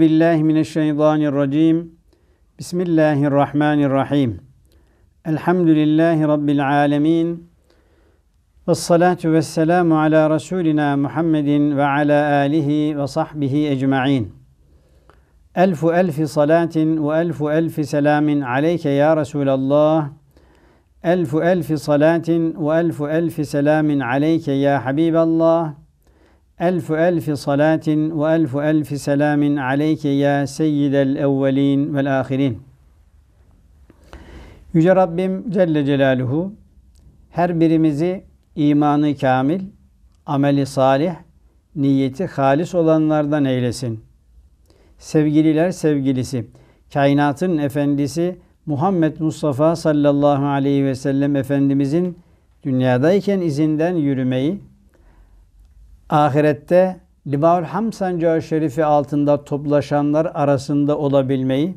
بالله من الشيطان الرجيم بسم الله الرحمن الرحيم الحمد لله رب العالمين والصلاة والسلام على رسولنا محمد وعلى آله وصحبه أجمعين ألف ألف صلاة وألف ألف سلام عليك يا رسول الله ألف ألف صلاة وألف ألف سلام عليك يا حبيب الله Elfu elfi salatin ve elfu elfi selamin aleyke ya seyyidel evvelin vel ahirin. Yüce Rabbim Celle Celaluhu her birimizi imanı kamil, ameli salih, niyeti halis olanlardan eylesin. Sevgililer sevgilisi, kainatın efendisi Muhammed Mustafa sallallahu aleyhi ve sellem Efendimizin dünyadayken izinden yürümeyi, ahirette Limaül Ham Sancağı Şerifi altında toplaşanlar arasında olabilmeyi,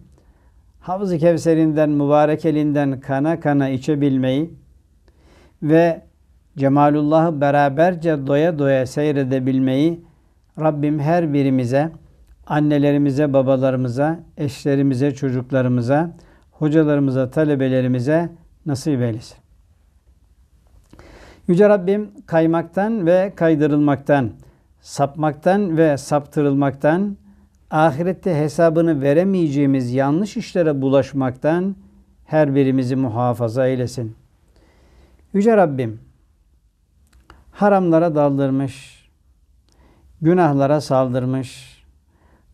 Havz-ı Kevser'inden, mübarek elinden kana kana içebilmeyi ve Cemalullah'ı beraberce doya doya seyredebilmeyi Rabbim her birimize, annelerimize, babalarımıza, eşlerimize, çocuklarımıza, hocalarımıza, talebelerimize nasip eylesin. Yüce Rabbim kaymaktan ve kaydırılmaktan, sapmaktan ve saptırılmaktan, ahirette hesabını veremeyeceğimiz yanlış işlere bulaşmaktan her birimizi muhafaza eylesin. Yüce Rabbim haramlara daldırmış, günahlara saldırmış,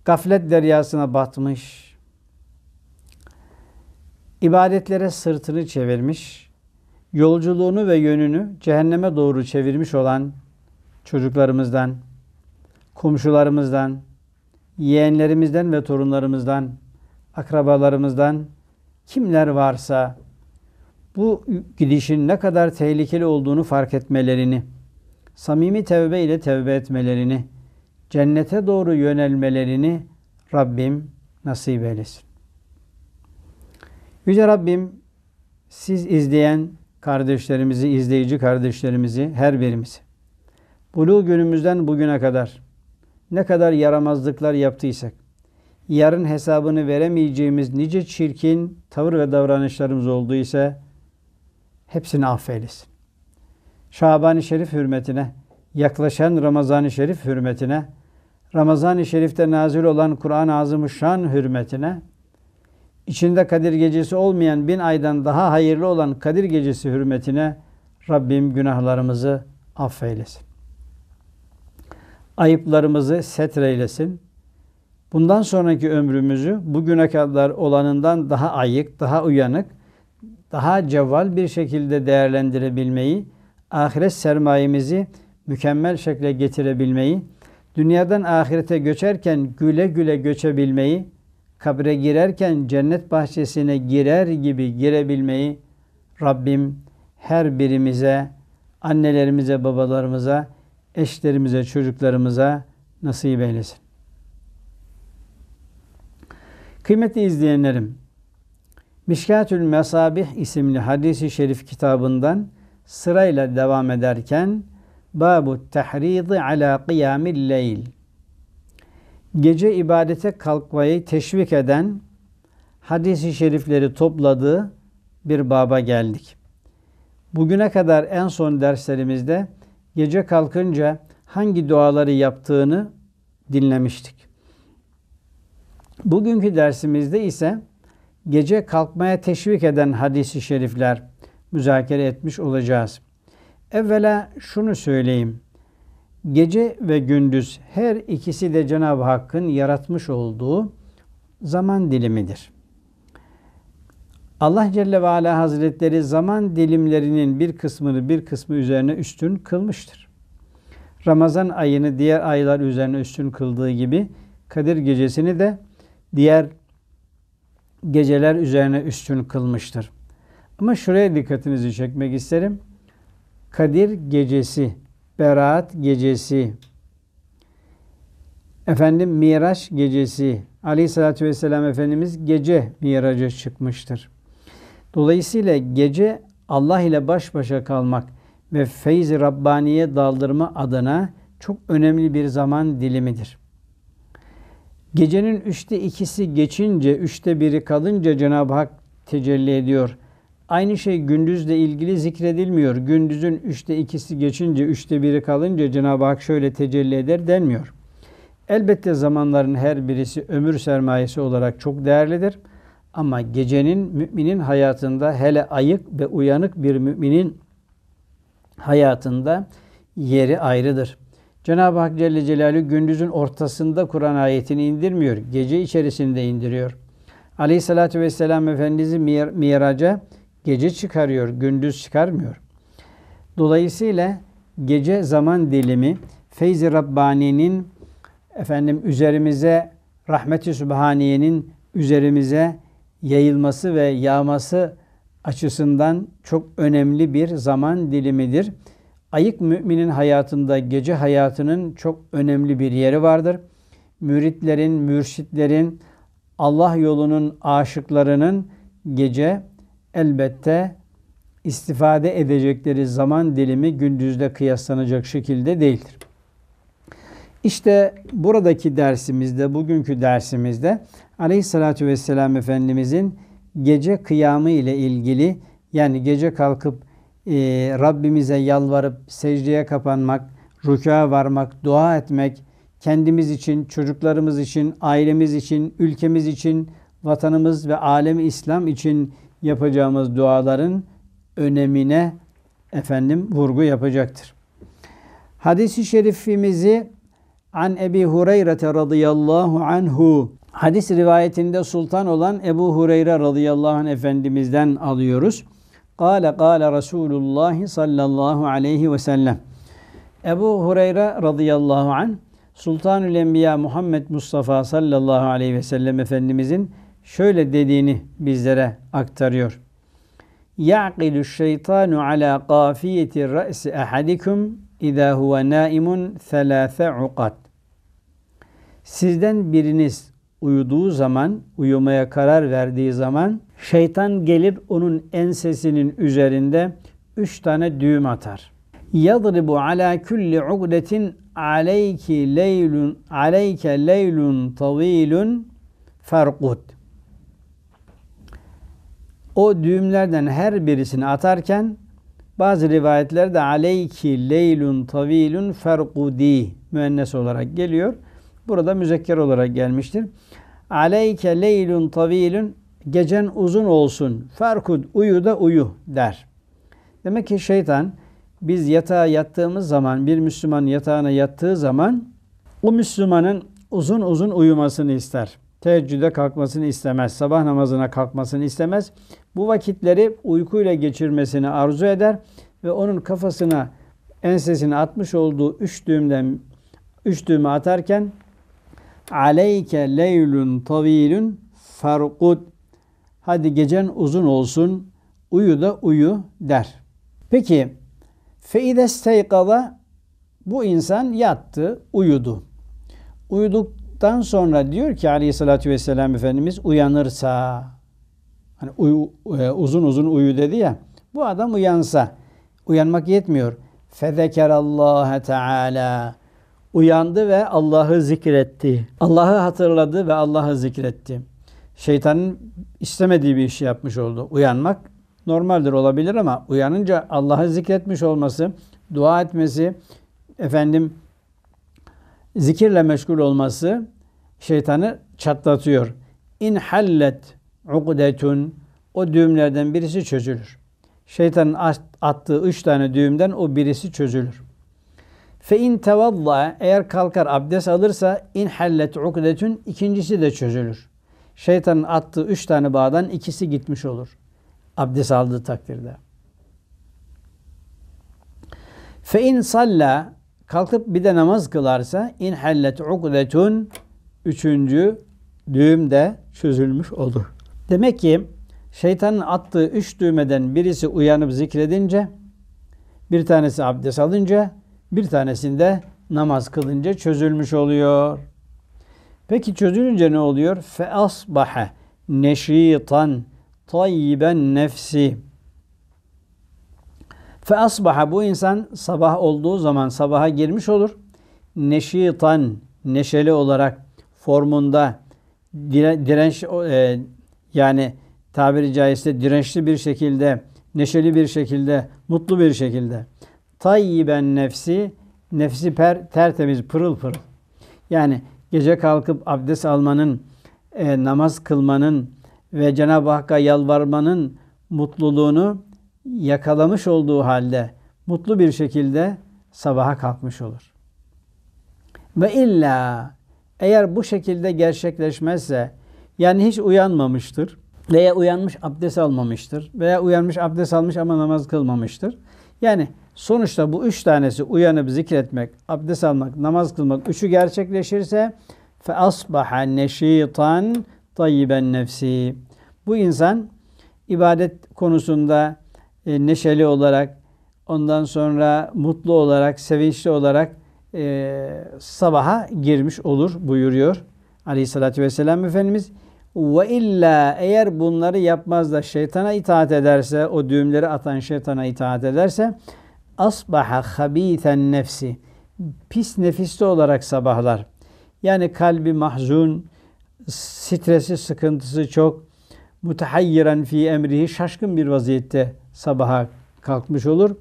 gaflet deryasına batmış, ibadetlere sırtını çevirmiş, yolculuğunu ve yönünü cehenneme doğru çevirmiş olan çocuklarımızdan, komşularımızdan, yeğenlerimizden ve torunlarımızdan, akrabalarımızdan kimler varsa bu gidişin ne kadar tehlikeli olduğunu fark etmelerini, samimi tevbe ile tevbe etmelerini, cennete doğru yönelmelerini Rabbim nasip eylesin. Yüce Rabbim siz izleyen kardeşlerimizi, izleyici kardeşlerimizi, her birimizi. Bulu günümüzden bugüne kadar ne kadar yaramazlıklar yaptıysak, yarın hesabını veremeyeceğimiz nice çirkin tavır ve davranışlarımız olduysa hepsini affeylesin. Şaban-ı Şerif hürmetine, yaklaşan Ramazan-ı Şerif hürmetine, Ramazan-ı Şerif'te nazil olan Kur'an-ı Azimuşşan hürmetine İçinde Kadir Gecesi olmayan bin aydan daha hayırlı olan Kadir Gecesi hürmetine Rabbim günahlarımızı affeylesin. Ayıplarımızı setreylesin. Bundan sonraki ömrümüzü bugüne kadar olanından daha ayık, daha uyanık, daha cevval bir şekilde değerlendirebilmeyi, ahiret sermayemizi mükemmel şekle getirebilmeyi, dünyadan ahirete göçerken güle güle göçebilmeyi, kabre girerken cennet bahçesine girer gibi girebilmeyi Rabbim her birimize, annelerimize, babalarımıza, eşlerimize, çocuklarımıza nasip eylesin. Kıymetli izleyenlerim, Mişkatül Mesabih isimli hadisi şerif kitabından sırayla devam ederken Babu tehridi ala kıyamil leyl gece ibadete kalkmayı teşvik eden hadis-i şerifleri topladığı bir baba geldik. Bugüne kadar en son derslerimizde gece kalkınca hangi duaları yaptığını dinlemiştik. Bugünkü dersimizde ise gece kalkmaya teşvik eden hadis-i şerifler müzakere etmiş olacağız. Evvela şunu söyleyeyim. Gece ve gündüz her ikisi de Cenab-ı Hakk'ın yaratmış olduğu zaman dilimidir. Allah Celle ve Ala Hazretleri zaman dilimlerinin bir kısmını bir kısmı üzerine üstün kılmıştır. Ramazan ayını diğer aylar üzerine üstün kıldığı gibi Kadir gecesini de diğer geceler üzerine üstün kılmıştır. Ama şuraya dikkatinizi çekmek isterim. Kadir gecesi Berat gecesi, efendim Miraç gecesi, Ali Ve Sellem Efendimiz gece miraca çıkmıştır. Dolayısıyla gece Allah ile baş başa kalmak ve feyz-i Rabbani'ye daldırma adına çok önemli bir zaman dilimidir. Gecenin üçte ikisi geçince, üçte biri kalınca Cenab-ı Hak tecelli ediyor. Aynı şey gündüzle ilgili zikredilmiyor. Gündüzün üçte ikisi geçince, üçte biri kalınca Cenab-ı Hak şöyle tecelli eder denmiyor. Elbette zamanların her birisi ömür sermayesi olarak çok değerlidir. Ama gecenin müminin hayatında hele ayık ve uyanık bir müminin hayatında yeri ayrıdır. Cenab-ı Hak Celle Celalü, gündüzün ortasında Kur'an ayetini indirmiyor. Gece içerisinde indiriyor. Aleyhissalatü vesselam Efendimiz'i miraca Gece çıkarıyor, gündüz çıkarmıyor. Dolayısıyla gece zaman dilimi Feyzi Rabbani'nin efendim üzerimize rahmeti Sübhaniye'nin üzerimize yayılması ve yağması açısından çok önemli bir zaman dilimidir. Ayık müminin hayatında gece hayatının çok önemli bir yeri vardır. Müritlerin, mürşitlerin, Allah yolunun aşıklarının gece elbette istifade edecekleri zaman dilimi gündüzle kıyaslanacak şekilde değildir. İşte buradaki dersimizde, bugünkü dersimizde Aleyhisselatü Vesselam Efendimizin gece kıyamı ile ilgili yani gece kalkıp e, Rabbimize yalvarıp secdeye kapanmak, rükûa varmak, dua etmek, kendimiz için, çocuklarımız için, ailemiz için, ülkemiz için, vatanımız ve alem İslam için yapacağımız duaların önemine efendim vurgu yapacaktır. Hadis-i şerifimizi an Ebi Hureyre radıyallahu anhu hadis rivayetinde sultan olan Ebu Hureyre radıyallahu anh efendimizden alıyoruz. Kale kale Resulullah sallallahu aleyhi ve sellem. Ebu Hureyre radıyallahu anh Sultanül Enbiya Muhammed Mustafa sallallahu aleyhi ve sellem efendimizin şöyle dediğini bizlere aktarıyor. Ya'qilu şeytanu ala qafiyeti ra'si ahadikum idâ huve naimun thelâfe ukat. Sizden biriniz uyuduğu zaman, uyumaya karar verdiği zaman şeytan gelir onun ensesinin üzerinde üç tane düğüm atar. Yadribu ala kulli ugdetin aleyki leylun aleyke leylun tavilun farqud. O düğümlerden her birisini atarken bazı rivayetlerde aleyki leylun tavilun ferqudi müennes olarak geliyor. Burada müzekker olarak gelmiştir. Aleyke leylun tavilun gecen uzun olsun. Ferkud uyu da uyu der. Demek ki şeytan biz yatağa yattığımız zaman bir Müslüman yatağına yattığı zaman o Müslümanın uzun uzun uyumasını ister teheccüde kalkmasını istemez, sabah namazına kalkmasını istemez. Bu vakitleri uykuyla geçirmesini arzu eder ve onun kafasına ensesine atmış olduğu üç düğümden üç düğümü atarken aleyke leylun tavilün farkud hadi gecen uzun olsun uyu da uyu der. Peki feides teykala bu insan yattı, uyudu. Uyuduk olduktan sonra diyor ki Aleyhisselatü Vesselam Efendimiz uyanırsa hani uyu, e, uzun uzun uyu dedi ya bu adam uyansa uyanmak yetmiyor. Allah Teala uyandı ve Allah'ı zikretti. Allah'ı hatırladı ve Allah'ı zikretti. Şeytanın istemediği bir işi yapmış oldu. Uyanmak normaldir olabilir ama uyanınca Allah'ı zikretmiş olması, dua etmesi, efendim zikirle meşgul olması şeytanı çatlatıyor. İn hallet ukdetun o düğümlerden birisi çözülür. Şeytanın attığı üç tane düğümden o birisi çözülür. Fe in tevalla eğer kalkar abdest alırsa in hallet ukdetun ikincisi de çözülür. Şeytanın attığı üç tane bağdan ikisi gitmiş olur. Abdest aldığı takdirde. Fe in salla Kalkıp bir de namaz kılarsa in hellet ukdetun üçüncü düğüm de çözülmüş olur. Demek ki şeytanın attığı üç düğmeden birisi uyanıp zikredince, bir tanesi abdest alınca, bir tanesinde namaz kılınca çözülmüş oluyor. Peki çözülünce ne oluyor? Fe asbaha neşitan tayyiben nefsi. Fe asbaha bu insan sabah olduğu zaman sabaha girmiş olur. Neşitan neşeli olarak formunda direnç e, yani tabiri caizse dirençli bir şekilde, neşeli bir şekilde, mutlu bir şekilde. Tayyiben nefsi, nefsi per, tertemiz, pırıl pırıl. Yani gece kalkıp abdest almanın, e, namaz kılmanın ve Cenab-ı Hakk'a yalvarmanın mutluluğunu yakalamış olduğu halde mutlu bir şekilde sabaha kalkmış olur. Ve illa eğer bu şekilde gerçekleşmezse yani hiç uyanmamıştır veya uyanmış abdest almamıştır veya uyanmış abdest almış ama namaz kılmamıştır. Yani sonuçta bu üç tanesi uyanıp zikretmek, abdest almak, namaz kılmak üçü gerçekleşirse fe asbaha neşitan tayyiben nefsi. Bu insan ibadet konusunda e, neşeli olarak, ondan sonra mutlu olarak, sevinçli olarak e, sabaha girmiş olur buyuruyor Aleyhisselatü Vesselam Efendimiz. Ve illa eğer bunları yapmaz da şeytana itaat ederse, o düğümleri atan şeytana itaat ederse asbaha habiten nefsi pis nefisli olarak sabahlar. Yani kalbi mahzun, stresi, sıkıntısı çok, mutahayyiran fi emrihi şaşkın bir vaziyette sabaha kalkmış olur.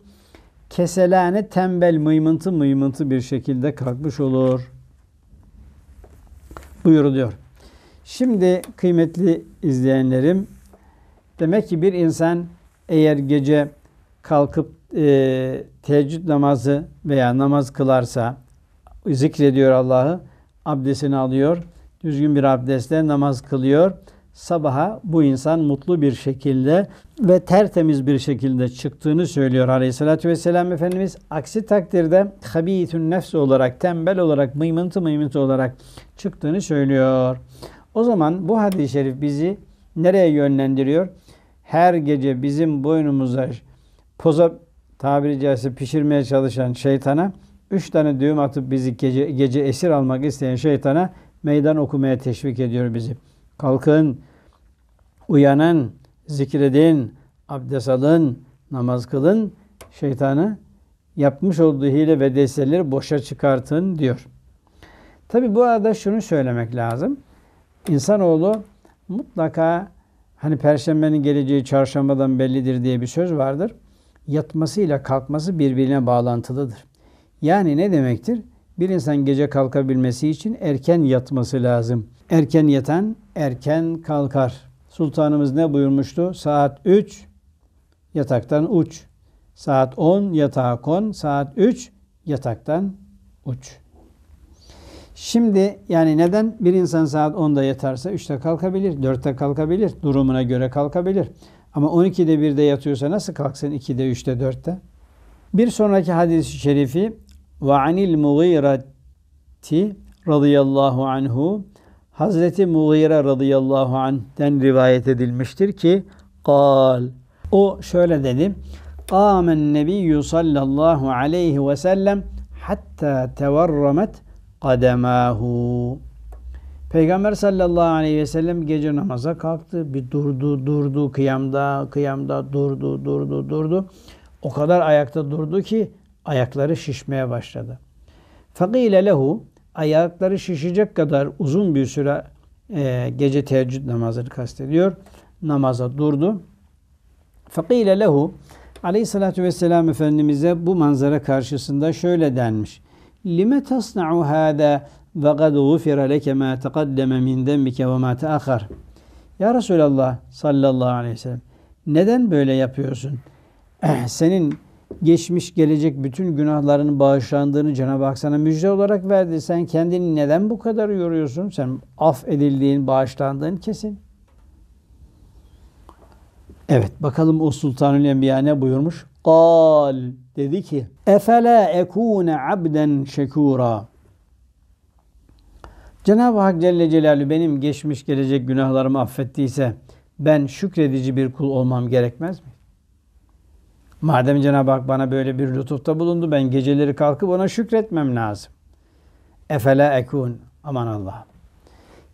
Keselane tembel mıymıntı mıymıntı bir şekilde kalkmış olur. Buyuruluyor. Şimdi kıymetli izleyenlerim demek ki bir insan eğer gece kalkıp e, teheccüd namazı veya namaz kılarsa zikrediyor Allah'ı abdestini alıyor. Düzgün bir abdestle namaz kılıyor sabaha bu insan mutlu bir şekilde ve tertemiz bir şekilde çıktığını söylüyor Aleyhisselatü Vesselam Efendimiz. Aksi takdirde habitün nefs olarak, tembel olarak, mıymıntı mıymıntı olarak çıktığını söylüyor. O zaman bu hadis-i şerif bizi nereye yönlendiriyor? Her gece bizim boynumuza poza tabiri caizse pişirmeye çalışan şeytana üç tane düğüm atıp bizi gece, gece esir almak isteyen şeytana meydan okumaya teşvik ediyor bizi. Kalkın, uyanın, zikredin, abdest alın, namaz kılın, şeytanı yapmış olduğu hile ve desteleri boşa çıkartın diyor. Tabi bu arada şunu söylemek lazım. İnsanoğlu mutlaka hani perşembenin geleceği çarşambadan bellidir diye bir söz vardır. Yatmasıyla kalkması birbirine bağlantılıdır. Yani ne demektir? Bir insan gece kalkabilmesi için erken yatması lazım. Erken yatan erken kalkar. Sultanımız ne buyurmuştu? Saat 3 yataktan uç. Saat 10 yatağa kon. Saat 3 yataktan uç. Şimdi yani neden bir insan saat 10'da yatarsa 3'te kalkabilir, 4'te kalkabilir, durumuna göre kalkabilir. Ama 12'de 1'de yatıyorsa nasıl kalksın 2'de, 3'te, 4'te? Bir sonraki hadis-i şerifi ve anil Mughirati radıyallahu anhu Hazreti Mughire radıyallahu anh'den rivayet edilmiştir ki kal o şöyle dedi. Kâmen nebiyyü sallallahu aleyhi ve sellem hatta tevarramet kademahu. Peygamber sallallahu aleyhi ve sellem gece namaza kalktı. Bir durdu, durdu kıyamda, kıyamda durdu, durdu, durdu. O kadar ayakta durdu ki ayakları şişmeye başladı. Fakile lehu ayakları şişecek kadar uzun bir süre e, gece teheccüd namazını kastediyor. Namaza durdu. Fakile lehu Aleyhissalatü vesselam Efendimiz'e bu manzara karşısında şöyle denmiş. Lime tasna'u hâdâ ve gad gufira leke mâ teqaddeme min dembike ve mâ teakhar. Ya Resulallah sallallahu aleyhi ve sellem neden böyle yapıyorsun? Senin geçmiş gelecek bütün günahların bağışlandığını Cenab-ı Hak sana müjde olarak verdi. Sen kendini neden bu kadar yoruyorsun? Sen af edildiğin, bağışlandığın kesin. Evet bakalım o Sultanül Enbiya ne buyurmuş? Kal dedi ki Efele ekune abden şekura Cenab-ı Hak Celle Celaluhu benim geçmiş gelecek günahlarımı affettiyse ben şükredici bir kul olmam gerekmez mi? Madem Cenab-ı Hak bana böyle bir lütufta bulundu ben geceleri kalkıp ona şükretmem lazım. Efele ekun. Aman Allah.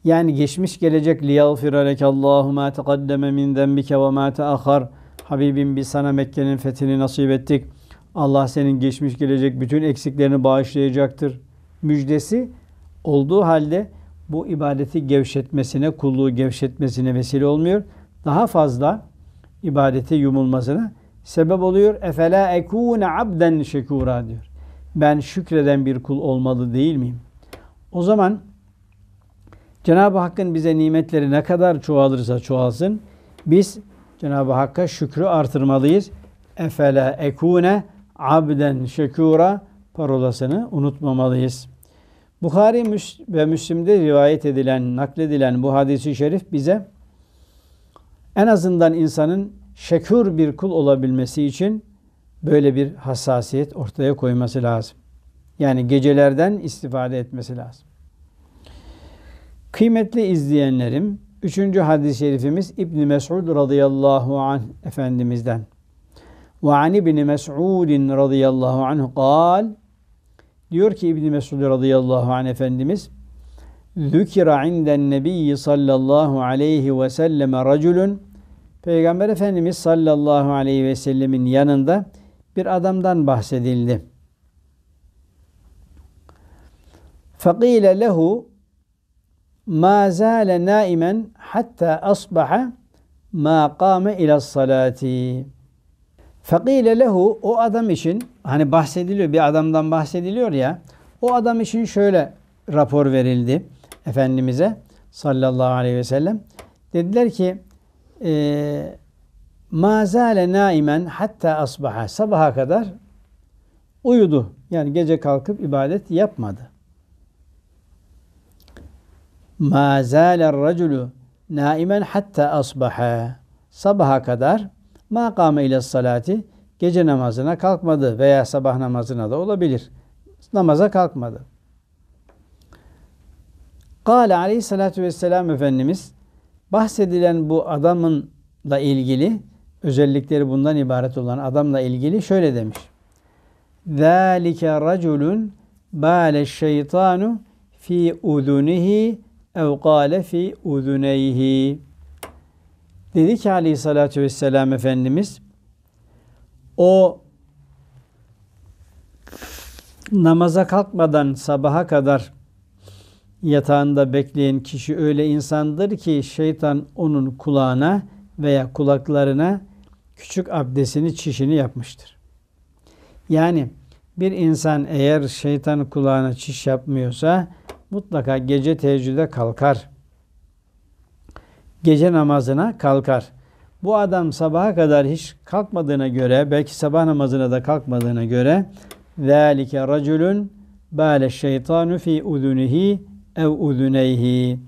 Yani geçmiş gelecek liyagfir lekallahu ma taqaddeme min zenbike ve ma taahhar. Habibim biz sana Mekke'nin fethini nasip ettik. Allah senin geçmiş gelecek bütün eksiklerini bağışlayacaktır. Müjdesi olduğu halde bu ibadeti gevşetmesine, kulluğu gevşetmesine vesile olmuyor. Daha fazla ibadete yumulmasına sebep oluyor. Efela ekune abden şekura diyor. Ben şükreden bir kul olmalı değil miyim? O zaman Cenab-ı Hakk'ın bize nimetleri ne kadar çoğalırsa çoğalsın biz Cenab-ı Hakk'a şükrü artırmalıyız. Efela ekune abden şekura parolasını unutmamalıyız. Bukhari ve Müslim'de rivayet edilen, nakledilen bu hadisi şerif bize en azından insanın Şekur bir kul olabilmesi için böyle bir hassasiyet ortaya koyması lazım. Yani gecelerden istifade etmesi lazım. Kıymetli izleyenlerim, üçüncü hadis-i şerifimiz İbn Mes'ud radıyallahu anh efendimizden. Ve an İbn Mes'ud radıyallahu anh kal diyor ki İbn Mes'ud radıyallahu anh efendimiz ذكر عند النبي صلى الله عليه وسلم رجل Peygamber Efendimiz sallallahu aleyhi ve sellemin yanında bir adamdan bahsedildi. Fakile lehu ma zâle naimen hatta asbaha ma kâme ila salati. Fakile lehu o adam için hani bahsediliyor bir adamdan bahsediliyor ya o adam için şöyle rapor verildi Efendimiz'e sallallahu aleyhi ve sellem. Dediler ki ee, mazale naimen hatta asbaha sabaha kadar uyudu. Yani gece kalkıp ibadet yapmadı. Mazale zâle raculu naimen hatta asbaha sabaha kadar ma ile salati gece namazına kalkmadı veya sabah namazına da olabilir. Namaza kalkmadı. Kale aleyhissalatü vesselam Efendimiz bahsedilen bu adamınla ilgili özellikleri bundan ibaret olan adamla ilgili şöyle demiş. ذَٰلِكَ رَجُلٌ بَالَ الشَّيْطَانُ fi udunihi ev kâle fi uduneyhi. Dedi ki aleyhissalatü vesselam Efendimiz, o namaza kalkmadan sabaha kadar yatağında bekleyen kişi öyle insandır ki şeytan onun kulağına veya kulaklarına küçük abdesini çişini yapmıştır. Yani bir insan eğer şeytan kulağına çiş yapmıyorsa mutlaka gece teheccüde kalkar. Gece namazına kalkar. Bu adam sabaha kadar hiç kalkmadığına göre, belki sabah namazına da kalkmadığına göre ذَٰلِكَ رَجُلٌ بَالَ الشَّيْطَانُ ف۪ي اُذُنِهِ ev udüneyhi.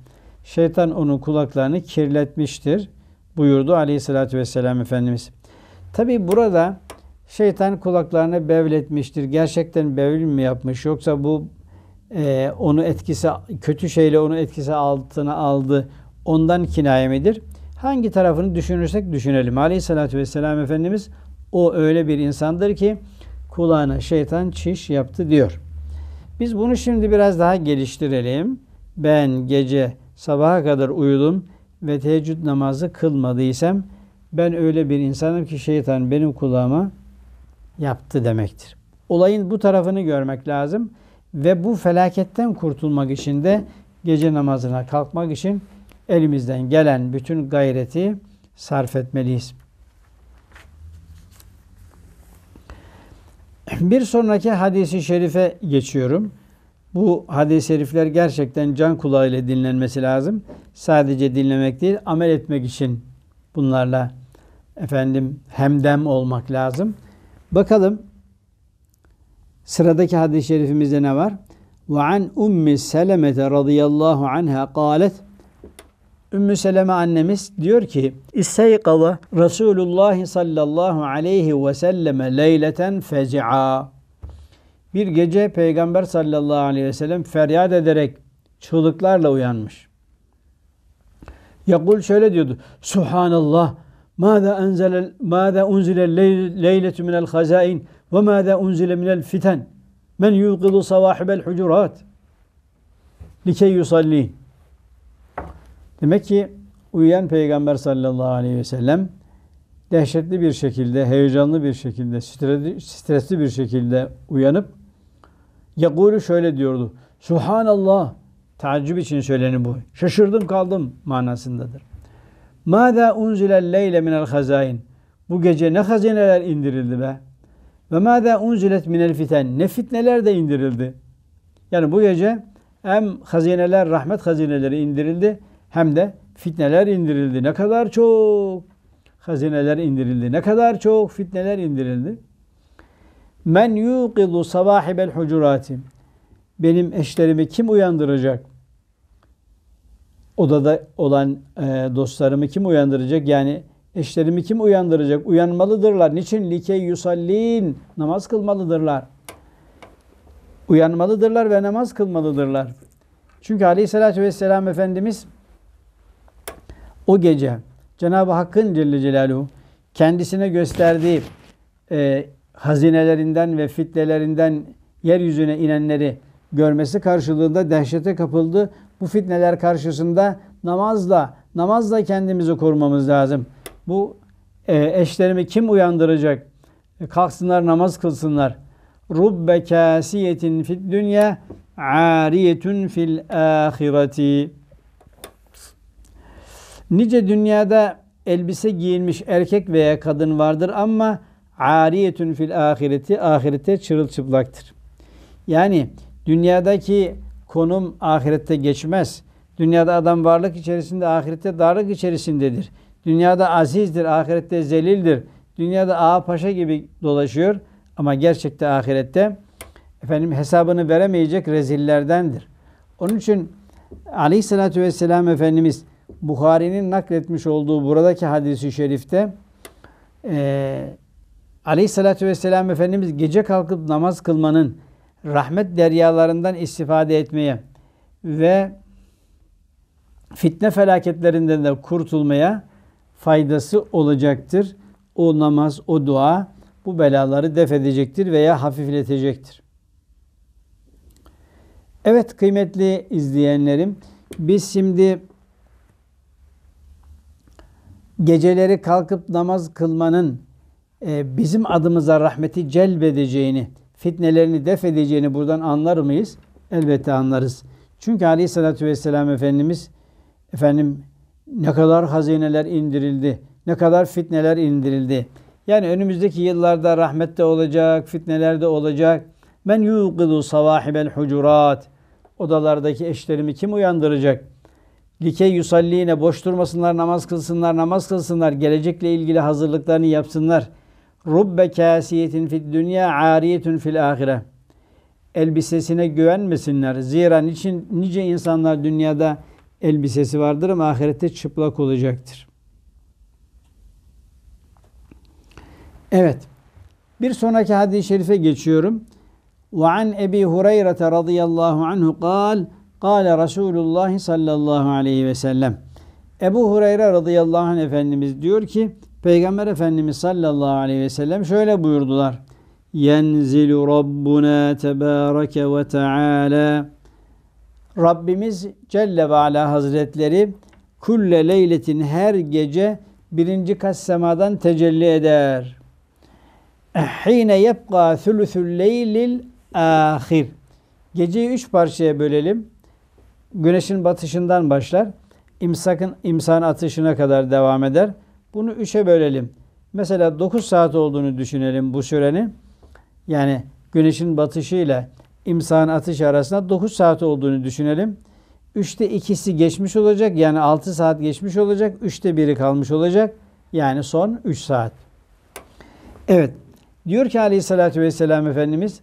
Şeytan onun kulaklarını kirletmiştir buyurdu aleyhissalatü vesselam Efendimiz. Tabi burada şeytan kulaklarını bevletmiştir. Gerçekten bevl mi yapmış yoksa bu e, onu etkisi kötü şeyle onu etkisi altına aldı ondan kinaye midir? Hangi tarafını düşünürsek düşünelim. Aleyhissalatü vesselam Efendimiz o öyle bir insandır ki kulağına şeytan çiş yaptı diyor. Biz bunu şimdi biraz daha geliştirelim. Ben gece sabaha kadar uyudum ve teheccüd namazı kılmadıysam ben öyle bir insanım ki şeytan benim kulağıma yaptı demektir. Olayın bu tarafını görmek lazım ve bu felaketten kurtulmak için de gece namazına kalkmak için elimizden gelen bütün gayreti sarf etmeliyiz. Bir sonraki hadisi şerife geçiyorum. Bu hadis-i şerifler gerçekten can kulağıyla dinlenmesi lazım. Sadece dinlemek değil, amel etmek için bunlarla efendim hemdem olmak lazım. Bakalım sıradaki hadis-i şerifimizde ne var? Ve an ummi Seleme radıyallahu anha قالت Ümmü Seleme annemiz diyor ki İsteykalı Resulullah sallallahu aleyhi ve selleme leyleten feci'a Bir gece Peygamber sallallahu aleyhi ve sellem feryat ederek çığlıklarla uyanmış. Yakul şöyle diyordu. Subhanallah Mâda enzele mâda unzile leyletu minel hazain ve mâda min minel fiten men yuqidu savahibel hucurat likey yusalli Demek ki uyuyan Peygamber sallallahu aleyhi ve sellem dehşetli bir şekilde, heyecanlı bir şekilde, stresli bir şekilde uyanıp Yagulü şöyle diyordu. Subhanallah, tacip için söyleni bu. Şaşırdım kaldım manasındadır. Mâdâ unzilel leyle minel hazain. Bu gece ne hazineler indirildi be? Ve mâdâ unzilet minel fiten. Ne fitneler de indirildi. Yani bu gece hem hazineler, rahmet hazineleri indirildi hem de fitneler indirildi. Ne kadar çok hazineler indirildi. Ne kadar çok fitneler indirildi. Men yuqidu sabahibel hucurati. Benim eşlerimi kim uyandıracak? Odada olan e, dostlarımı kim uyandıracak? Yani eşlerimi kim uyandıracak? Uyanmalıdırlar. Niçin? Like yusallin. Namaz kılmalıdırlar. Uyanmalıdırlar ve namaz kılmalıdırlar. Çünkü Aleyhisselatü Vesselam Efendimiz o gece Cenab-ı Hakk'ın Celle Celaluhu kendisine gösterdiği e, hazinelerinden ve fitnelerinden yeryüzüne inenleri görmesi karşılığında dehşete kapıldı. Bu fitneler karşısında namazla, namazla kendimizi korumamız lazım. Bu e, eşlerimi kim uyandıracak? E, kalksınlar namaz kılsınlar. Rubbe kasiyetin fid dünya ariyetun fil ahireti. Nice dünyada elbise giyinmiş erkek veya kadın vardır ama ariyetün fil ahireti ahirette çırılçıplaktır. Yani dünyadaki konum ahirette geçmez. Dünyada adam varlık içerisinde, ahirette darlık içerisindedir. Dünyada azizdir, ahirette zelildir. Dünyada ağa paşa gibi dolaşıyor ama gerçekte ahirette efendim hesabını veremeyecek rezillerdendir. Onun için Aleyhisselatü Vesselam Efendimiz Buhari'nin nakletmiş olduğu buradaki hadisi şerifte e, Aleyhisselatü Vesselam Efendimiz gece kalkıp namaz kılmanın rahmet deryalarından istifade etmeye ve fitne felaketlerinden de kurtulmaya faydası olacaktır. O namaz, o dua bu belaları def edecektir veya hafifletecektir. Evet kıymetli izleyenlerim biz şimdi geceleri kalkıp namaz kılmanın e, bizim adımıza rahmeti celbedeceğini, fitnelerini def edeceğini buradan anlar mıyız? Elbette anlarız. Çünkü Aleyhisselatü Vesselam Efendimiz, efendim ne kadar hazineler indirildi, ne kadar fitneler indirildi. Yani önümüzdeki yıllarda rahmet de olacak, fitneler de olacak. Ben yuqidu savahibel hucurat. Odalardaki eşlerimi kim uyandıracak? Likey yusalline boş durmasınlar, namaz kılsınlar, namaz kılsınlar. Gelecekle ilgili hazırlıklarını yapsınlar. Rubbe kasiyetin fid dünya ariyetun fil ahire. Elbisesine güvenmesinler. Zira niçin nice insanlar dünyada elbisesi vardır ama ahirette çıplak olacaktır. Evet. Bir sonraki hadis-i şerife geçiyorum. Ve an Ebi Hureyre radıyallahu anhu قال Kale Resulullah sallallahu aleyhi ve sellem. Ebu Hureyre radıyallahu anh Efendimiz diyor ki Peygamber Efendimiz sallallahu aleyhi ve sellem şöyle buyurdular. Yenzilu Rabbuna tebareke ve teala. Rabbimiz Celle ve Ala Hazretleri kulle leyletin her gece birinci kat semadan tecelli eder. Hine yebqa thuluthul leylil ahir. Geceyi üç parçaya bölelim güneşin batışından başlar. İmsakın imsan atışına kadar devam eder. Bunu üçe bölelim. Mesela 9 saat olduğunu düşünelim bu sürenin. Yani güneşin batışı ile imsan atışı arasında 9 saat olduğunu düşünelim. Üçte ikisi geçmiş olacak. Yani 6 saat geçmiş olacak. Üçte biri kalmış olacak. Yani son 3 saat. Evet. Diyor ki aleyhissalatü vesselam Efendimiz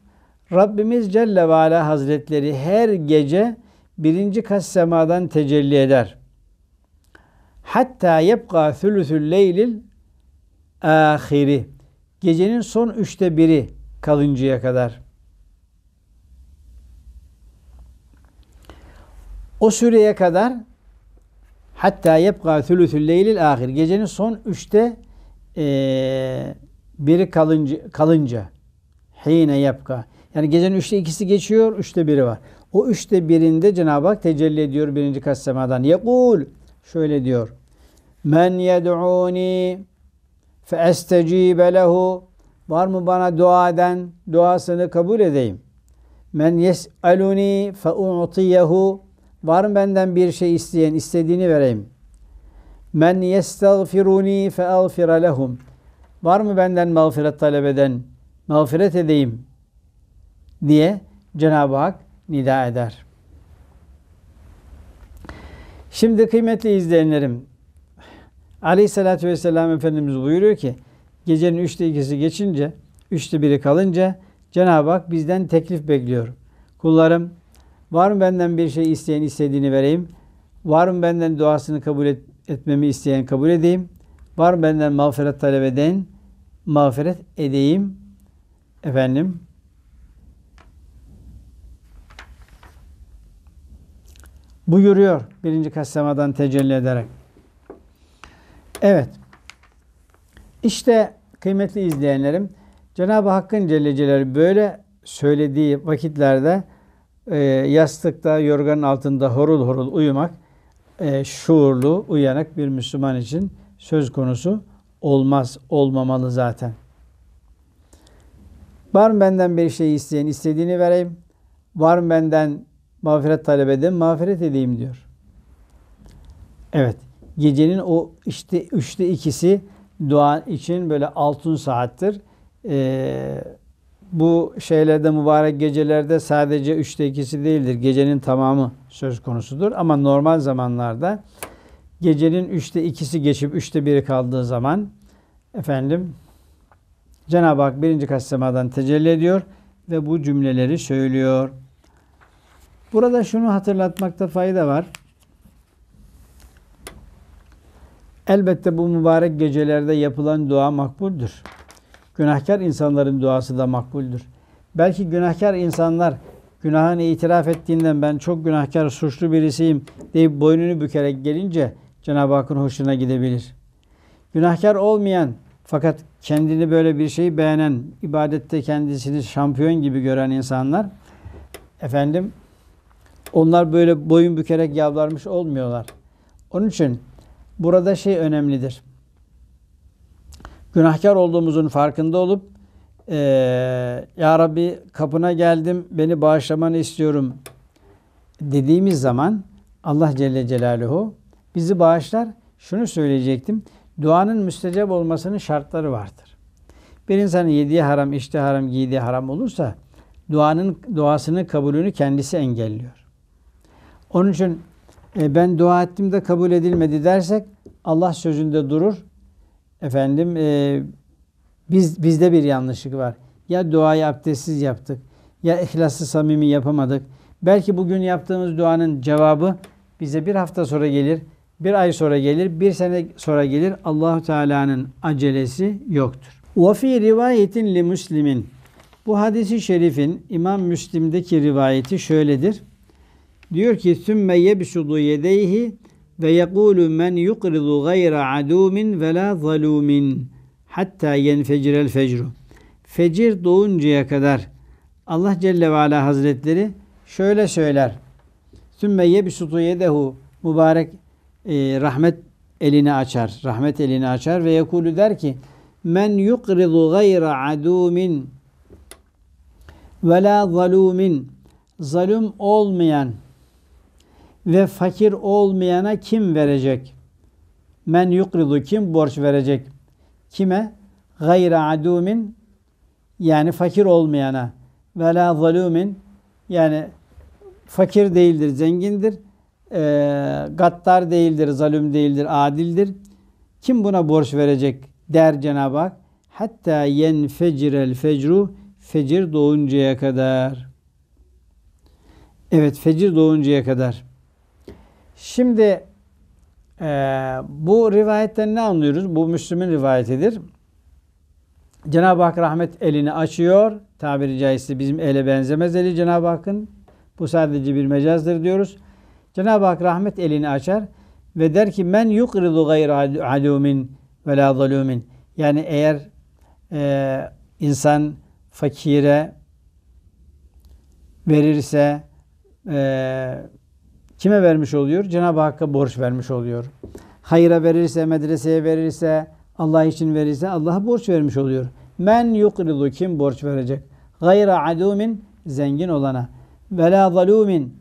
Rabbimiz Celle ve Ala Hazretleri her gece birinci kat semadan tecelli eder. Hatta yebqa thülüthül leylil ahiri. Gecenin son üçte biri kalıncaya kadar. O süreye kadar hatta yebqa thülüthül leylil ahir. Gecenin son üçte e, biri kalınca, kalınca hine yapka. Yani gecenin üçte ikisi geçiyor, üçte biri var. O üçte birinde Cenab-ı Hak tecelli ediyor birinci kat semadan. Yekul şöyle diyor. Men yed'uni fe estecibe lehu Var mı bana dua eden duasını kabul edeyim. Men yes'aluni fe u'tiyehu Var mı benden bir şey isteyen istediğini vereyim. Men yestagfiruni fe agfira lehum Var mı benden mağfiret talep eden mağfiret edeyim diye Cenab-ı Hak nida eder. Şimdi kıymetli izleyenlerim, Aleyhisselatü Vesselam Efendimiz buyuruyor ki, gecenin üçte ikisi geçince, üçte biri kalınca Cenab-ı Hak bizden teklif bekliyor. Kullarım, var mı benden bir şey isteyen istediğini vereyim? Var mı benden duasını kabul et, etmemi isteyen kabul edeyim? Var mı benden mağfiret talep eden mağfiret edeyim? Efendim, buyuruyor birinci kassamadan tecelli ederek. Evet. İşte kıymetli izleyenlerim Cenab-ı Hakk'ın Celle Celaluhu böyle söylediği vakitlerde e, yastıkta, yorganın altında horul horul uyumak e, şuurlu, uyanık bir Müslüman için söz konusu olmaz, olmamalı zaten. Var mı benden bir şey isteyen, istediğini vereyim. Var mı benden mağfiret talep eden mağfiret edeyim diyor. Evet. Gecenin o işte üçte ikisi dua için böyle altın saattir. Ee, bu şeylerde mübarek gecelerde sadece üçte ikisi değildir. Gecenin tamamı söz konusudur. Ama normal zamanlarda gecenin üçte ikisi geçip üçte biri kaldığı zaman efendim Cenab-ı Hak birinci kat semadan tecelli ediyor ve bu cümleleri söylüyor. Burada şunu hatırlatmakta fayda var. Elbette bu mübarek gecelerde yapılan dua makbuldür. Günahkar insanların duası da makbuldür. Belki günahkar insanlar günahını itiraf ettiğinden ben çok günahkar, suçlu birisiyim deyip boynunu bükerek gelince Cenab-ı Hakk'ın hoşuna gidebilir. Günahkar olmayan fakat kendini böyle bir şeyi beğenen, ibadette kendisini şampiyon gibi gören insanlar efendim onlar böyle boyun bükerek yavlarmış olmuyorlar. Onun için burada şey önemlidir. Günahkar olduğumuzun farkında olup e, Ya Rabbi kapına geldim beni bağışlamanı istiyorum dediğimiz zaman Allah Celle Celaluhu bizi bağışlar. Şunu söyleyecektim. Duanın müstecap olmasının şartları vardır. Bir insanın yediği haram, içtiği haram, giydiği haram olursa duanın duasının kabulünü kendisi engelliyor. Onun için e, ben dua ettim de kabul edilmedi dersek Allah sözünde durur. Efendim e, biz bizde bir yanlışlık var. Ya duayı abdestsiz yaptık ya ihlaslı samimi yapamadık. Belki bugün yaptığımız duanın cevabı bize bir hafta sonra gelir, bir ay sonra gelir, bir sene sonra gelir. Allahu Teala'nın acelesi yoktur. Ve rivayetin li Müslimin. Bu hadisi şerifin İmam Müslim'deki rivayeti şöyledir. Diyor ki sümme yebsudu yedeyhi ve yekulu men yukridu gayra adumin ve la zalumin hatta yenfecirel fecru. Fecir doğuncaya kadar Allah Celle ve Ala Hazretleri şöyle söyler. Sümme yebsutu yedehu mübarek e, rahmet elini açar. Rahmet elini açar ve yekulu der ki men yukridu gayra adumin ve la zalumin zalum olmayan ve fakir olmayana kim verecek? Men yukridu kim borç verecek? Kime? Gayra adumin yani fakir olmayana ve la zalumin yani fakir değildir, zengindir. E, ee, gattar değildir, zalim değildir, adildir. Kim buna borç verecek der Cenab-ı Hak. Hatta yenfecirel fecru fecir doğuncaya kadar. Evet fecir doğuncaya kadar. Şimdi e, bu rivayetten ne anlıyoruz? Bu Müslüm'ün rivayetidir. Cenab-ı Hak rahmet elini açıyor. Tabiri caizse bizim ele benzemez eli Cenab-ı Hakk'ın. Bu sadece bir mecazdır diyoruz. Cenab-ı Hak rahmet elini açar ve der ki men yukridu gayra alumin ve la zalumin. Yani eğer e, insan fakire verirse e, kime vermiş oluyor? Cenab-ı Hakk'a borç vermiş oluyor. Hayra verirse, medreseye verirse, Allah için verirse Allah'a borç vermiş oluyor. Men yukridu kim borç verecek? Gayra adumin zengin olana. Ve la zalumin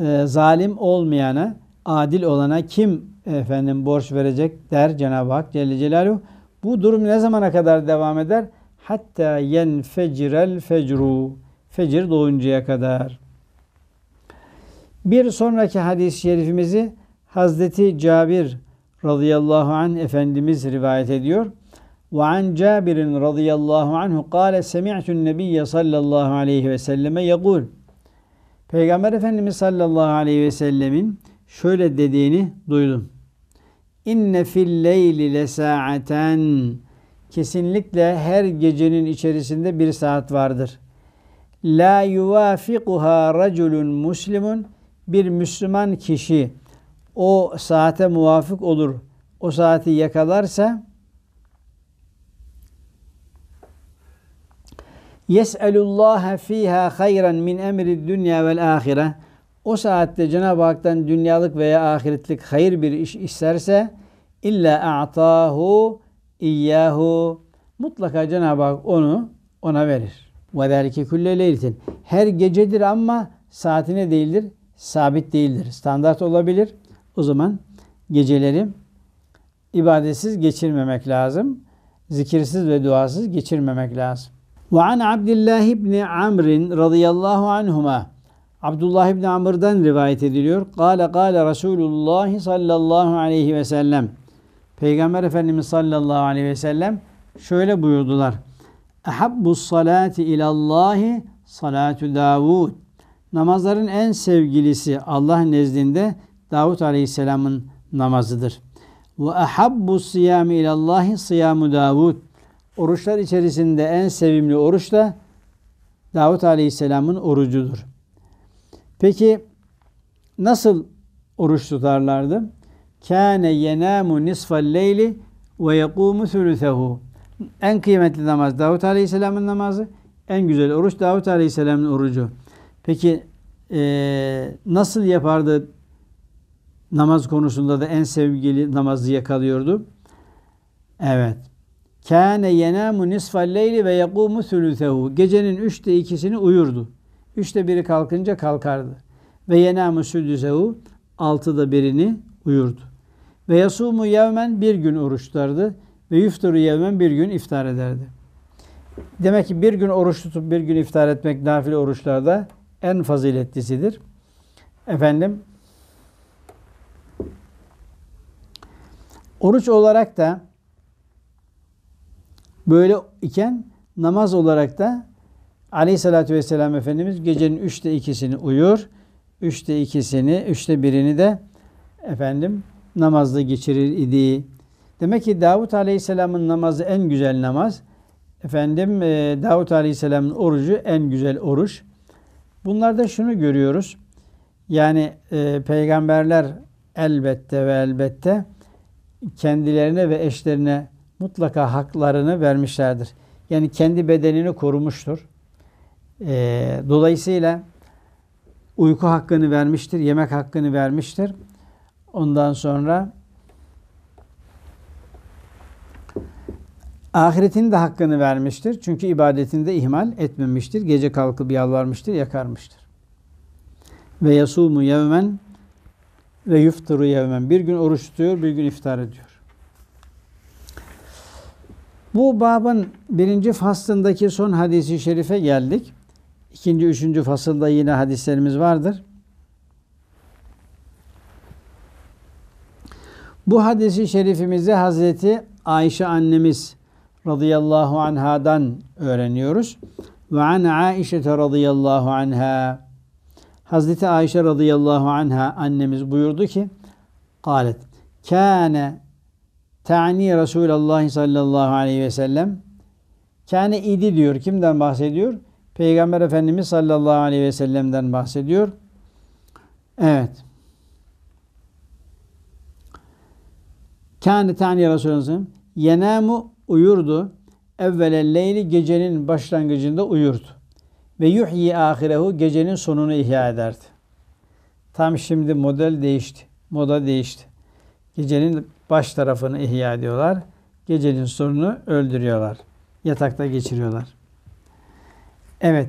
e, zalim olmayana, adil olana kim efendim borç verecek der Cenab-ı Hak Celle Celaluhu. Bu durum ne zamana kadar devam eder? Hatta yen yenfecirel fecru. Fecir doğuncaya kadar. Bir sonraki hadis-i şerifimizi Hazreti Cabir radıyallahu anh Efendimiz rivayet ediyor. Ve an Cabir radıyallahu anhu kâle semi'tun nebiyye sallallahu aleyhi ve selleme yegul. Peygamber Efendimiz sallallahu aleyhi ve sellemin şöyle dediğini duydum. İnne fil leyli lesa'aten. Kesinlikle her gecenin içerisinde bir saat vardır. La yuvafiquha raculun muslimun bir Müslüman kişi o saate muvafık olur, o saati yakalarsa yes'elullaha fiha hayran min emri dünya vel ahire o saatte Cenab-ı Hak'tan dünyalık veya ahiretlik hayır bir iş isterse illa a'tahu iyyahu mutlaka Cenab-ı Hak onu ona verir. Ve zelike kulle Her gecedir ama saatine değildir sabit değildir. Standart olabilir. O zaman geceleri ibadetsiz geçirmemek lazım. Zikirsiz ve duasız geçirmemek lazım. Ve an Abdullah ibn Amr radıyallahu anhuma Abdullah ibn Amr'dan rivayet ediliyor. Kale kale Resulullah sallallahu aleyhi ve sellem Peygamber Efendimiz sallallahu aleyhi ve sellem şöyle buyurdular. Ehabbu salati Allah salatu Davud Namazların en sevgilisi Allah nezdinde Davut Aleyhisselam'ın namazıdır. Ve ahabbu siyami ilallahi siyamu Davud. Oruçlar içerisinde en sevimli oruç da Davut Aleyhisselam'ın orucudur. Peki nasıl oruç tutarlardı? Kâne yenâmu nisfel leyli ve yekûmu sülüsehu. En kıymetli namaz Davut Aleyhisselam'ın namazı, en güzel oruç Davut Aleyhisselam'ın orucu. Peki e, nasıl yapardı namaz konusunda da en sevgili namazı yakalıyordu? Evet. Kâne yenâmu nisfal leyli ve yekûmu sülüthehu. Gecenin üçte ikisini uyurdu. Üçte biri kalkınca kalkardı. Ve yenâmu sülüthehu. Altıda birini uyurdu. Ve yasumu yevmen bir gün oruç tutardı. Ve yüfturu yevmen bir gün iftar ederdi. Demek ki bir gün oruç tutup bir gün iftar etmek nafile oruçlarda en faziletlisidir. Efendim oruç olarak da böyle iken namaz olarak da Aleyhisselatü Vesselam Efendimiz gecenin üçte ikisini uyur, üçte ikisini, üçte birini de efendim namazda geçirir idi. Demek ki Davut Aleyhisselam'ın namazı en güzel namaz. Efendim Davut Aleyhisselam'ın orucu en güzel oruç. Bunlarda şunu görüyoruz. Yani e, peygamberler elbette ve elbette kendilerine ve eşlerine mutlaka haklarını vermişlerdir. Yani kendi bedenini korumuştur. E, dolayısıyla uyku hakkını vermiştir, yemek hakkını vermiştir. Ondan sonra Ahiretinin de hakkını vermiştir. Çünkü ibadetinde ihmal etmemiştir. Gece kalkıp yalvarmıştır, yakarmıştır. Ve yasumu yevmen ve yuftaru yevmen. Bir gün oruç tutuyor, bir gün iftar ediyor. Bu babın birinci faslındaki son hadisi şerife geldik. İkinci, üçüncü fasılda yine hadislerimiz vardır. Bu hadisi şerifimizde Hazreti Ayşe annemiz radıyallahu anhadan öğreniyoruz. Ve an Aişe radıyallahu anha Hazreti Ayşe radıyallahu anha annemiz buyurdu ki قالت كان تعني رسول الله صلى الله عليه وسلم Kâne idi diyor. Kimden bahsediyor? Peygamber Efendimiz sallallahu aleyhi ve sellem'den bahsediyor. Evet. Kâne tani Resulullah yenâmu uyurdu. Evvelen leyli gecenin başlangıcında uyurdu. Ve yuhyi ahirehu gecenin sonunu ihya ederdi. Tam şimdi model değişti. Moda değişti. Gecenin baş tarafını ihya ediyorlar. Gecenin sonunu öldürüyorlar. Yatakta geçiriyorlar. Evet.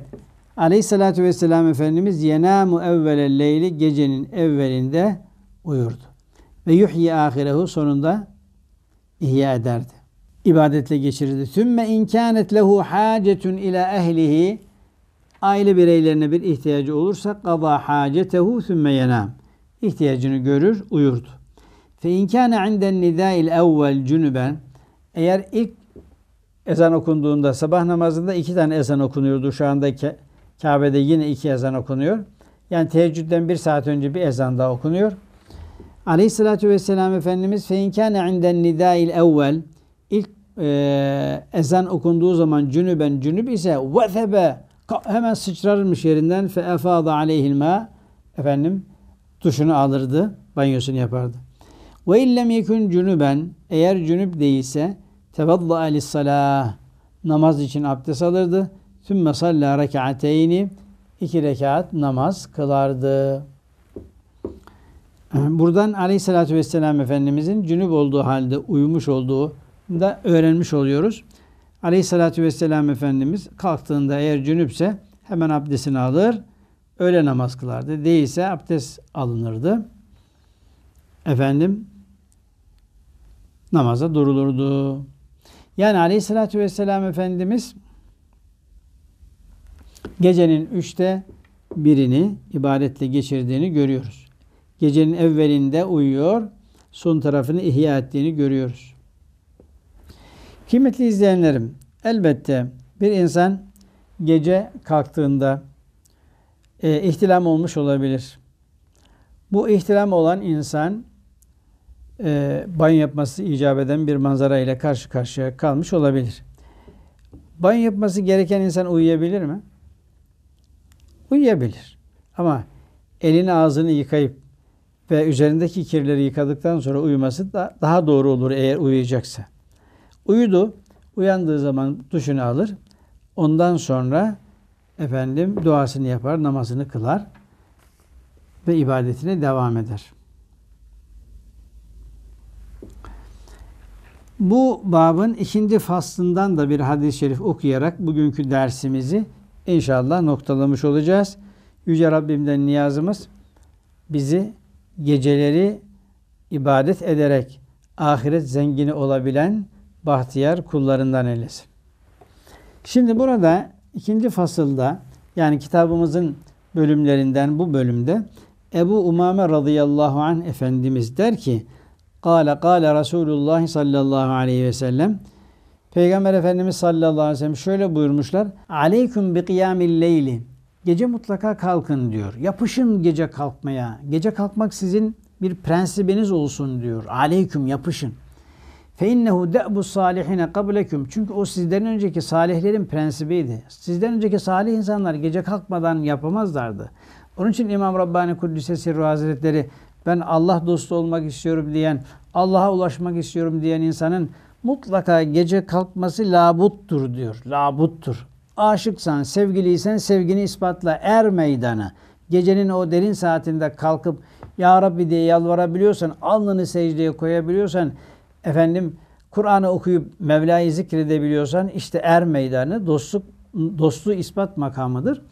Aleyhissalatü vesselam Efendimiz yenamu evvele leyli gecenin evvelinde uyurdu. Ve yuhyi ahirehu sonunda ihya ederdi ibadetle geçirirdi. Sümme inkânet lehu hacetun ila ehlihi aile bireylerine bir ihtiyacı olursa kaba hacetehu sümme yenam. ihtiyacını görür, uyurdu. Fe inkâne inden nidâil evvel cünüben eğer ilk ezan okunduğunda sabah namazında iki tane ezan okunuyordu. Şu anda Kabe'de yine iki ezan okunuyor. Yani teheccüden bir saat önce bir ezan daha okunuyor. Aleyhissalatü vesselam Efendimiz fe inkâne inden nidâil evvel e, ezan okunduğu zaman cünüben cünüp ise vethebe hemen sıçrarmış yerinden fe efada aleyhilme efendim duşunu alırdı, banyosunu yapardı. Ve illem yekun cünüben eğer cünüp değilse tevadda alis salah namaz için abdest alırdı. Sümme salla rekateyni iki rekat namaz kılardı. Ee, buradan Aleyhisselatü Vesselam Efendimizin cünüp olduğu halde uyumuş olduğu da öğrenmiş oluyoruz. Aleyhissalatü vesselam Efendimiz kalktığında eğer cünüpse hemen abdestini alır, öğle namaz kılardı. Değilse abdest alınırdı. Efendim namaza durulurdu. Yani Aleyhissalatü vesselam Efendimiz gecenin üçte birini ibadetle geçirdiğini görüyoruz. Gecenin evvelinde uyuyor, son tarafını ihya ettiğini görüyoruz. Kıymetli izleyenlerim, elbette bir insan gece kalktığında e, ihtilam olmuş olabilir. Bu ihtilam olan insan e, banyo yapması icap eden bir manzara ile karşı karşıya kalmış olabilir. Banyo yapması gereken insan uyuyabilir mi? Uyuyabilir. Ama elini ağzını yıkayıp ve üzerindeki kirleri yıkadıktan sonra uyuması da daha doğru olur eğer uyuyacaksa. Uyudu. Uyandığı zaman duşunu alır. Ondan sonra efendim duasını yapar, namazını kılar ve ibadetine devam eder. Bu babın ikinci faslından da bir hadis-i şerif okuyarak bugünkü dersimizi inşallah noktalamış olacağız. Yüce Rabbimden niyazımız bizi geceleri ibadet ederek ahiret zengini olabilen bahtiyar kullarından eylesin. Şimdi burada ikinci fasılda yani kitabımızın bölümlerinden bu bölümde Ebu Umame radıyallahu an Efendimiz der ki Kale kale Resulullah sallallahu aleyhi ve sellem Peygamber Efendimiz sallallahu aleyhi ve sellem şöyle buyurmuşlar. Aleyküm bi kıyamil leyli. Gece mutlaka kalkın diyor. Yapışın gece kalkmaya. Gece kalkmak sizin bir prensibiniz olsun diyor. Aleyküm yapışın. فَاِنَّهُ دَأْبُ الصَّالِحِينَ قَبْلَكُمْ Çünkü o sizden önceki salihlerin prensibiydi. Sizden önceki salih insanlar gece kalkmadan yapamazlardı. Onun için İmam Rabbani Kuddisesi Ruh Hazretleri ben Allah dostu olmak istiyorum diyen, Allah'a ulaşmak istiyorum diyen insanın mutlaka gece kalkması labuttur diyor. Labuttur. Aşıksan, sevgiliysen sevgini ispatla er meydana. Gecenin o derin saatinde kalkıp Ya Rabbi diye yalvarabiliyorsan, alnını secdeye koyabiliyorsan, efendim Kur'an'ı okuyup Mevla'yı zikredebiliyorsan işte er meydanı dostluk dostluğu ispat makamıdır.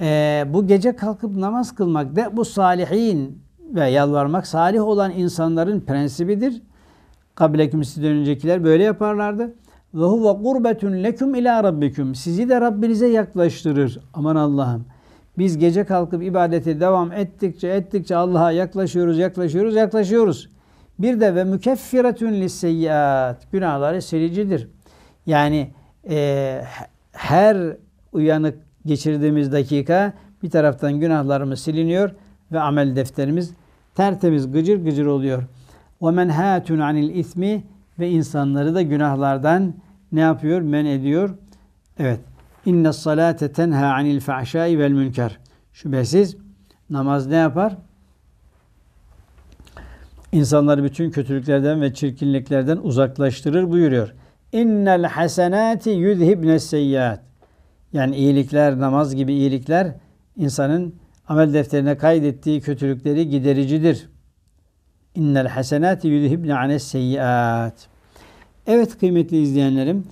Ee, bu gece kalkıp namaz kılmak de bu salihin ve yalvarmak salih olan insanların prensibidir. Kabileküm sizden öncekiler böyle yaparlardı. Ve huve gurbetun leküm ila rabbiküm. Sizi de Rabbinize yaklaştırır. Aman Allah'ım. Biz gece kalkıp ibadete devam ettikçe ettikçe Allah'a yaklaşıyoruz, yaklaşıyoruz, yaklaşıyoruz. Bir de ve mükeffiretün lisseyyat. Günahları silicidir. Yani e, her uyanık geçirdiğimiz dakika bir taraftan günahlarımız siliniyor ve amel defterimiz tertemiz gıcır gıcır oluyor. Ve menhatun anil ismi ve insanları da günahlardan ne yapıyor? Men ediyor. Evet. İnne salate tenha anil fahşai vel münker. Şüphesiz namaz ne yapar? İnsanları bütün kötülüklerden ve çirkinliklerden uzaklaştırır buyuruyor. İnnel hasenati yudhibne seyyiat. Yani iyilikler, namaz gibi iyilikler insanın amel defterine kaydettiği kötülükleri gidericidir. İnnel hasenati yudhibne anes seyyiat. Evet kıymetli izleyenlerim,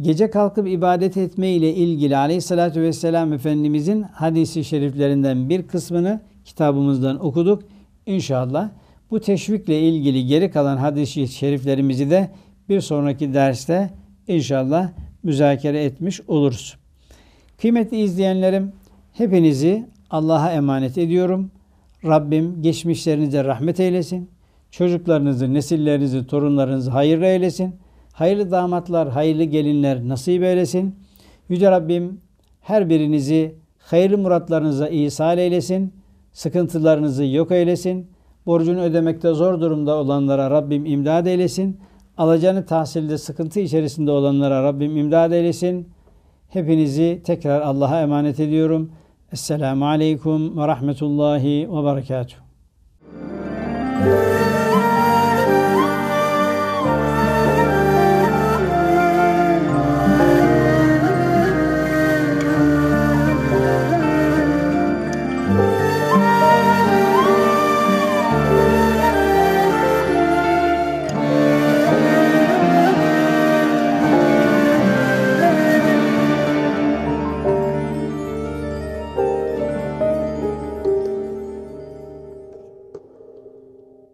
gece kalkıp ibadet etme ile ilgili Aleyhisselatü vesselam Efendimizin hadisi şeriflerinden bir kısmını kitabımızdan okuduk. İnşallah bu teşvikle ilgili geri kalan hadis-i şeriflerimizi de bir sonraki derste inşallah müzakere etmiş oluruz. Kıymetli izleyenlerim, hepinizi Allah'a emanet ediyorum. Rabbim geçmişlerinize rahmet eylesin. Çocuklarınızı, nesillerinizi, torunlarınızı hayırlı eylesin. Hayırlı damatlar, hayırlı gelinler nasip eylesin. Yüce Rabbim her birinizi hayırlı muratlarınıza ihsal eylesin. Sıkıntılarınızı yok eylesin. Borcunu ödemekte zor durumda olanlara Rabbim imdad eylesin. Alacağını tahsilde sıkıntı içerisinde olanlara Rabbim imdad eylesin. Hepinizi tekrar Allah'a emanet ediyorum. Esselamu Aleyküm ve Rahmetullahi ve Berekatuhu.